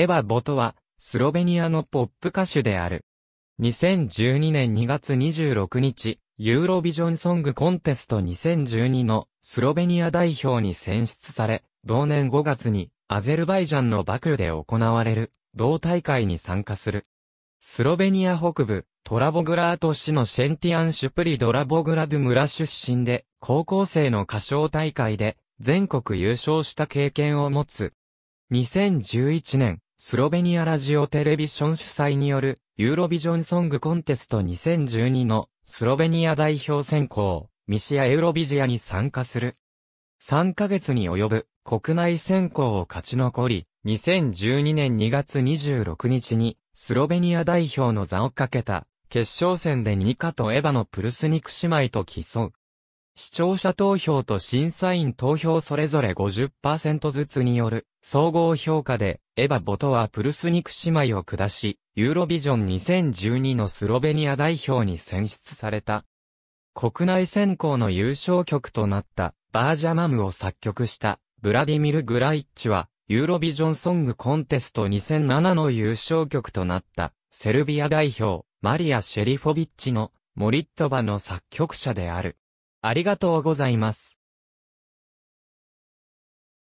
エヴァ・ボトは、スロベニアのポップ歌手である。2012年2月26日、ユーロビジョンソングコンテスト2012のスロベニア代表に選出され、同年5月にアゼルバイジャンのバクで行われる同大会に参加する。スロベニア北部、トラボグラート市のシェンティアンシュプリドラボグラドゥ村出身で、高校生の歌唱大会で全国優勝した経験を持つ。2011年、スロベニアラジオテレビション主催によるユーロビジョンソングコンテスト2012のスロベニア代表選考、ミシア・エウロビジアに参加する。3ヶ月に及ぶ国内選考を勝ち残り、2012年2月26日にスロベニア代表の座をかけた決勝戦でニカとエヴァのプルスニク姉妹と競う。視聴者投票と審査員投票それぞれ50%ずつによる総合評価でエヴァ・ボトはプルスニク姉妹を下し、ユーロビジョン2012のスロベニア代表に選出された。国内選考の優勝曲となったバージャマムを作曲したブラディミル・グライッチはユーロビジョンソングコンテスト2007の優勝曲となったセルビア代表マリア・シェリフォビッチのモリットバの作曲者である。ありがとうございます。